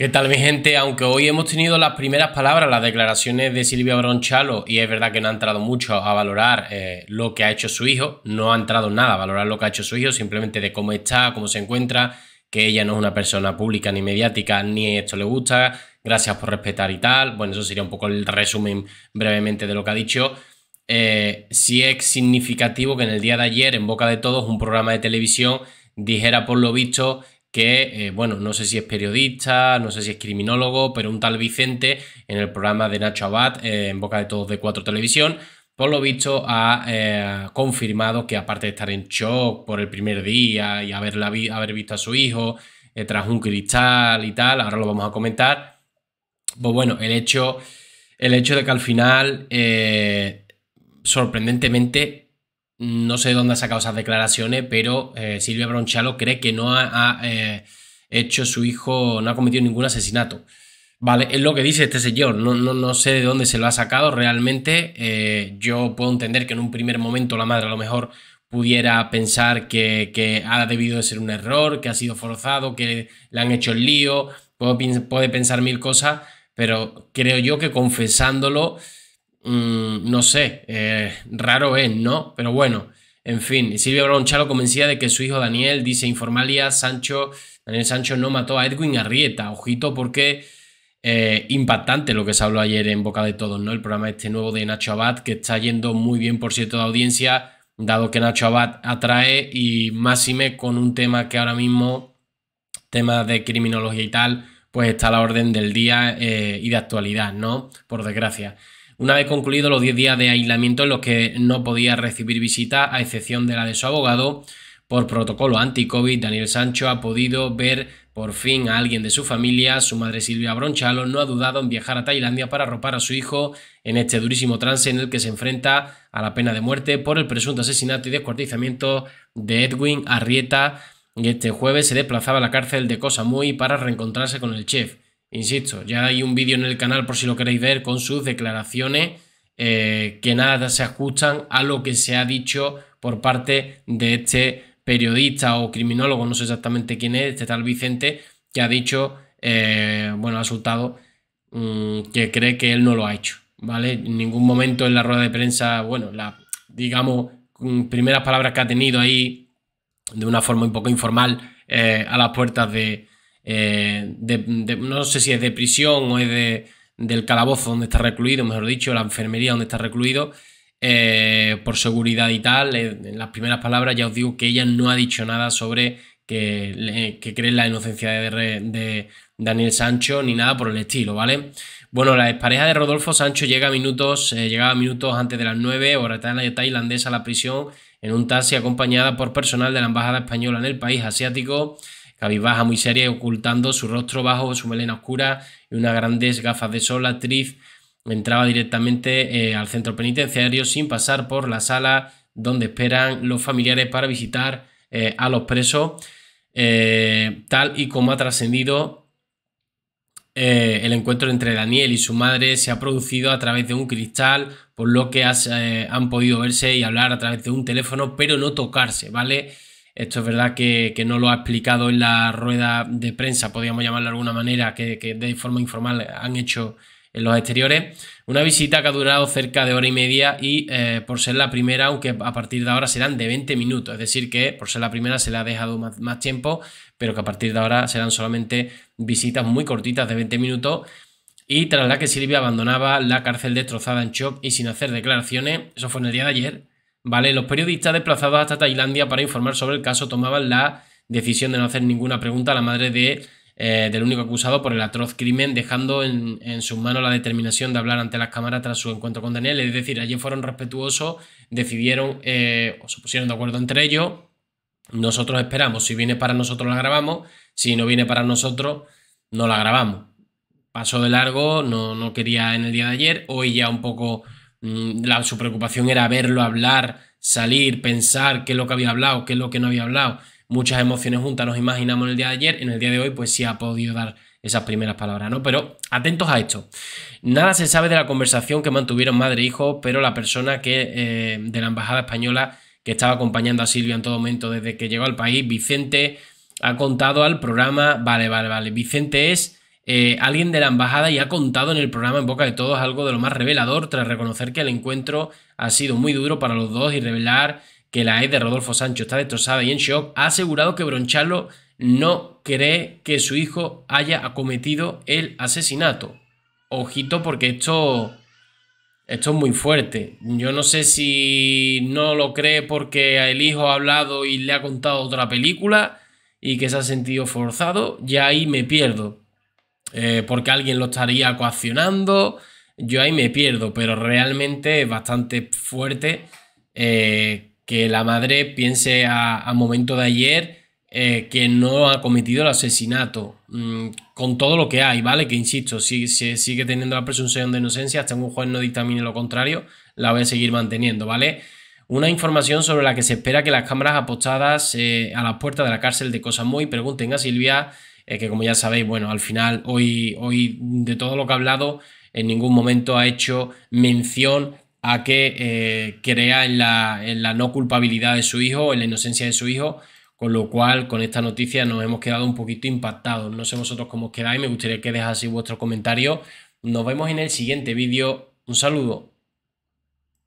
¿Qué tal mi gente? Aunque hoy hemos tenido las primeras palabras, las declaraciones de Silvia Bronchalo, y es verdad que no ha entrado mucho a valorar eh, lo que ha hecho su hijo, no ha entrado nada a valorar lo que ha hecho su hijo, simplemente de cómo está, cómo se encuentra, que ella no es una persona pública ni mediática, ni esto le gusta, gracias por respetar y tal. Bueno, eso sería un poco el resumen brevemente de lo que ha dicho. si eh, sí es significativo que en el día de ayer, en boca de todos, un programa de televisión dijera por lo visto que, eh, bueno, no sé si es periodista, no sé si es criminólogo, pero un tal Vicente en el programa de Nacho Abad, eh, en boca de todos de Cuatro Televisión, por lo visto ha eh, confirmado que aparte de estar en shock por el primer día y haber visto a su hijo tras un cristal y tal, ahora lo vamos a comentar, pues bueno, el hecho, el hecho de que al final, sorprendentemente, no sé de dónde ha sacado esas declaraciones, pero eh, Silvia Bronchalo cree que no ha, eh, hecho su hijo, no ha cometido ningún asesinato. Vale, es lo que dice este señor, no, no, no sé de dónde se lo ha sacado realmente. Eh, yo puedo entender que en un primer momento la madre a lo mejor pudiera pensar que, ha debido de ser un error, que ha sido forzado, que le han hecho el lío, puede pensar mil cosas, pero creo yo que confesándolo Mm, no sé, eh, raro es, ¿no? Pero bueno, en fin, Silvia Bronchalo convencida de que su hijo Daniel, dice Informalia, Sancho, Daniel Sancho no mató a Edwin Arrieta. Ojito porque eh, impactante lo que se habló ayer en Boca de Todos, ¿no? El programa este nuevo de Nacho Abad, que está yendo muy bien, por cierto, de audiencia, dado que Nacho Abad atrae y máxime con un tema que ahora mismo, Tema de criminología y tal, pues está a la orden del día eh, y de actualidad, ¿no? Por desgracia. Una vez concluidos los 10 días de aislamiento en los que no podía recibir visita, a excepción de la de su abogado, por protocolo anti-COVID, Daniel Sancho ha podido ver por fin a alguien de su familia. Su madre Silvia Bronchalo no ha dudado en viajar a Tailandia para arropar a su hijo en este durísimo trance en el que se enfrenta a la pena de muerte por el presunto asesinato y descuartizamiento de Edwin Arrieta. Y este jueves se desplazaba a la cárcel de Koh para reencontrarse con el chef. Insisto, ya hay un vídeo en el canal por si lo queréis ver con sus declaraciones eh, que nada se ajustan a lo que se ha dicho por parte de este periodista o criminólogo, no sé exactamente quién es, este tal Vicente, que ha dicho, eh, bueno, ha resultado mm, que cree que él no lo ha hecho, ¿vale? En ningún momento en la rueda de prensa, bueno, la, digamos, mm, primeras palabras que ha tenido ahí de una forma un poco informal eh, a las puertas de, eh, no sé si es de prisión o es de, del calabozo donde está recluido, mejor dicho, la enfermería donde está recluido, eh, por seguridad y tal. Eh, en las primeras palabras ya os digo que ella no ha dicho nada sobre que, que cree la inocencia de, Daniel Sancho ni nada por el estilo, ¿vale? Bueno, la pareja de Rodolfo Sancho llega a minutos, llegaba minutos antes de las 9, hora tailandesa, a la prisión en un taxi acompañada por personal de la Embajada Española en el país asiático cabizbaja, muy seria y ocultando su rostro bajo su melena oscura y unas grandes gafas de sol, la actriz entraba directamente eh, al centro penitenciario sin pasar por la sala donde esperan los familiares para visitar eh, a los presos, eh, tal y como ha trascendido el encuentro entre Daniel y su madre se ha producido a través de un cristal, por lo que han podido verse y hablar a través de un teléfono, pero no tocarse, ¿vale? Esto es verdad que, no lo ha explicado en la rueda de prensa, podríamos llamarlo de alguna manera, que, de forma informal han hecho en los exteriores. Una visita que ha durado cerca de hora y media y eh, por ser la primera, aunque a partir de ahora serán de 20 minutos, es decir que por ser la primera se le ha dejado más, tiempo, pero que a partir de ahora serán solamente visitas muy cortitas de 20 minutos y tras la que Silvia abandonaba la cárcel destrozada en shock y sin hacer declaraciones, eso fue en el día de ayer, ¿vale? Los periodistas desplazados hasta Tailandia para informar sobre el caso tomaban la decisión de no hacer ninguna pregunta a la madre de, eh, del único acusado por el atroz crimen, dejando en, en, sus manos la determinación de hablar ante las cámaras tras su encuentro con Daniel. Es decir, allí fueron respetuosos, decidieron eh, o se pusieron de acuerdo entre ellos. Nosotros esperamos, si viene para nosotros la grabamos, si no viene para nosotros no la grabamos. Pasó de largo, no, no quería en el día de ayer, hoy ya un poco Mm, su preocupación era verlo hablar, salir, pensar qué es lo que había hablado, qué es lo que no había hablado. Muchas emociones juntas nos imaginamos en el día de ayer, en el día de hoy pues sí ha podido dar esas primeras palabras, ¿no? Pero atentos a esto. Nada se sabe de la conversación que mantuvieron madre e hijo, pero la persona que, eh, de la embajada española que estaba acompañando a Silvia en todo momento desde que llegó al país, Vicente, ha contado al programa, vale, vale, vale, Vicente es eh, alguien de la embajada y ha contado en el programa en boca de todos algo de lo más revelador tras reconocer que el encuentro ha sido muy duro para los dos y revelar que la ex de Rodolfo Sancho está destrozada y en shock, ha asegurado que Bronchalo no cree que su hijo haya acometido el asesinato. Ojito porque esto, esto es muy fuerte. Yo no sé si no lo cree porque el hijo ha hablado y le ha contado otra película y que se ha sentido forzado, ya ahí me pierdo. Eh, porque alguien lo estaría coaccionando. Yo ahí me pierdo, pero realmente es bastante fuerte eh, que la madre piense a, momento de ayer eh, que no ha cometido el asesinato, mm, con todo lo que hay, ¿vale? Que insisto, si se sigue teniendo la presunción de inocencia, hasta que un juez no dictamine lo contrario, la voy a seguir manteniendo, ¿vale? Una información sobre la que se espera que las cámaras apostadas a las puertas de la cárcel de muy. pregunten a Silvia eh, que como ya sabéis, bueno, al final hoy, hoy de todo lo que ha hablado, en ningún momento ha hecho mención a que eh, crea en la, la, no culpabilidad de su hijo, en la inocencia de su hijo, con lo cual con esta noticia nos hemos quedado un poquito impactados. No sé vosotros cómo os quedáis, me gustaría que dejáis vuestros comentarios. Nos vemos en el siguiente vídeo. Un saludo.